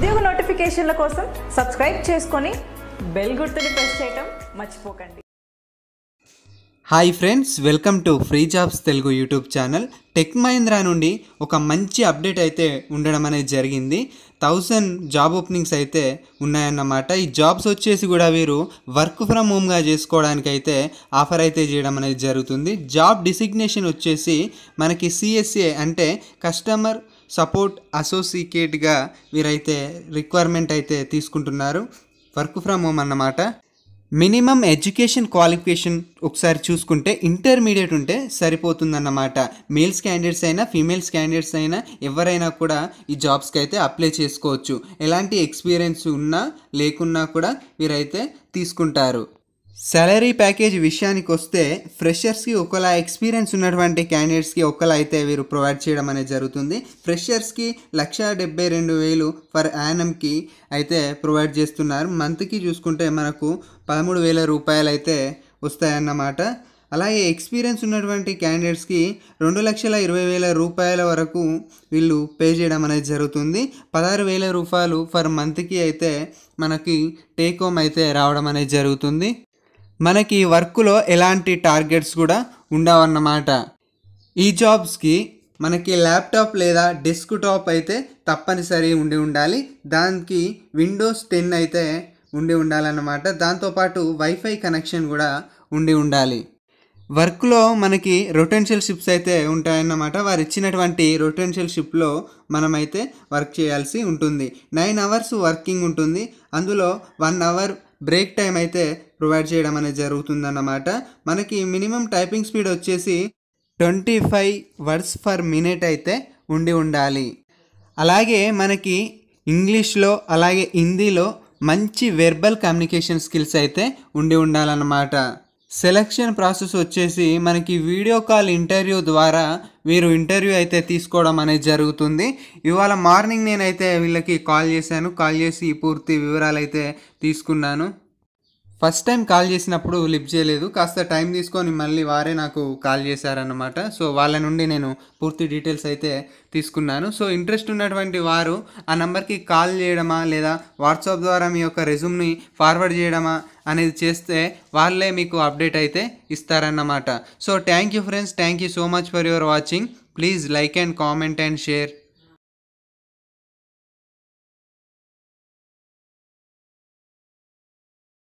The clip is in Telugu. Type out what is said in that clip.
ఉద్యోగ నోటిఫికేషన్ల కోసం సబ్స్క్రైబ్ చేసుకొని బెల్ గుర్తుని ప్రెస్ చేయటం మర్చిపోకండి hi friends welcome to free jobs Telugu YouTube channel Tech Mahindra నుండి ఒక మంచి అప్డేట్ అయితే ఉండడం అనేది జరిగింది థౌజండ్ జాబ్ ఓపెనింగ్స్ అయితే ఉన్నాయన్నమాట ఈ జాబ్స్ వచ్చేసి కూడా వీరు వర్క్ ఫ్రమ్ హోమ్గా చేసుకోవడానికి అయితే ఆఫర్ అయితే చేయడం అనేది జరుగుతుంది జాబ్ డిసిగ్నేషన్ వచ్చేసి మనకి సిఎస్ఏ అంటే కస్టమర్ సపోర్ట్ అసోసియేట్గా వీరైతే రిక్వైర్మెంట్ అయితే తీసుకుంటున్నారు వర్క్ ఫ్రమ్ హోమ్ అన్నమాట మినిమం ఎడ్యుకేషన్ క్వాలిఫికేషన్ ఒకసారి చూసుకుంటే ఇంటర్మీడియట్ ఉంటే సరిపోతుందన్నమాట మేల్స్ క్యాండిడేట్స్ అయినా ఫీమేల్స్ క్యాండిడేట్స్ అయినా ఎవరైనా కూడా ఈ జాబ్స్కి అయితే అప్లై చేసుకోవచ్చు ఎలాంటి ఎక్స్పీరియన్స్ ఉన్నా లేకున్నా కూడా వీరైతే తీసుకుంటారు సాలరీ ప్యాకేజ్ విషయానికి వస్తే ఫ్రెషర్స్కి ఒకలా ఎక్స్పీరియన్స్ ఉన్నటువంటి క్యాండిడేట్స్కి ఒకలా అయితే వీరు ప్రొవైడ్ చేయడం అనేది జరుగుతుంది ఫ్రెషర్స్కి లక్ష డెబ్బై రెండు వేలు ఫర్ యానమ్కి అయితే ప్రొవైడ్ చేస్తున్నారు మంత్కి చూసుకుంటే మనకు పదమూడు వేల రూపాయలు అయితే వస్తాయన్నమాట అలాగే ఎక్స్పీరియన్స్ ఉన్నటువంటి క్యాండిడేట్స్కి రెండు లక్షల ఇరవై వేల రూపాయల వరకు వీళ్ళు పే చేయడం అనేది జరుగుతుంది పదహారు వేల రూపాయలు ఫర్ మంత్కి అయితే మనకి టేక్ హోమ్ అయితే రావడం అనేది జరుగుతుంది మనకి వర్క్లో ఎలాంటి టార్గెట్స్ కూడా ఉండవన్నమాట ఈ జాబ్స్కి మనకి ల్యాప్టాప్ లేదా డెస్క్ టాప్ అయితే తప్పనిసరి ఉండి ఉండాలి దానికి విండోస్ టెన్ అయితే ఉండి ఉండాలన్నమాట దాంతోపాటు వైఫై కనెక్షన్ కూడా ఉండి ఉండాలి వర్క్లో మనకి రొటెన్షియల్ షిప్స్ అయితే ఉంటాయన్నమాట వారు ఇచ్చినటువంటి రొటెన్షియల్ షిప్లో మనమైతే వర్క్ చేయాల్సి ఉంటుంది నైన్ అవర్స్ వర్కింగ్ ఉంటుంది అందులో వన్ అవర్ బ్రేక్ టైం అయితే ప్రొవైడ్ చేయడం అనేది జరుగుతుందన్నమాట మనకి మినిమం టైపింగ్ స్పీడ్ వచ్చేసి twenty five words per minute అయితే ఉండి ఉండాలి అలాగే మనకి ఇంగ్లీష్లో అలాగే హిందీలో మంచి వెర్బల్ కమ్యూనికేషన్ స్కిల్స్ అయితే ఉండి ఉండాలన్నమాట సెలక్షన్ ప్రాసెస్ వచ్చేసి మనకి వీడియో కాల్ ఇంటర్వ్యూ ద్వారా వీరు ఇంటర్వ్యూ అయితే తీసుకోవడం అనేది జరుగుతుంది ఇవాళ మార్నింగ్ నేనైతే వీళ్ళకి కాల్ చేశాను కాల్ చేసి పూర్తి వివరాలు అయితే తీసుకున్నాను ఫస్ట్ టైం కాల్ చేసినప్పుడు లిఫ్ట్ చేయలేదు కాస్త టైం తీసుకొని మళ్ళీ వారే నాకు కాల్ చేశారన్నమాట సో వాళ్ళ నుండి నేను పూర్తి డీటెయిల్స్ అయితే తీసుకున్నాను సో ఇంట్రెస్ట్ ఉన్నటువంటి వారు ఆ నెంబర్కి కాల్ చేయడమా లేదా వాట్సాప్ ద్వారా మీ యొక్క రెజ్యూమ్ని ఫార్వర్డ్ చేయడమా అనేది చేస్తే వాళ్ళే మీకు అప్డేట్ అయితే ఇస్తారన్నమాట so thank you friends thank you so much for your watching please like and comment and share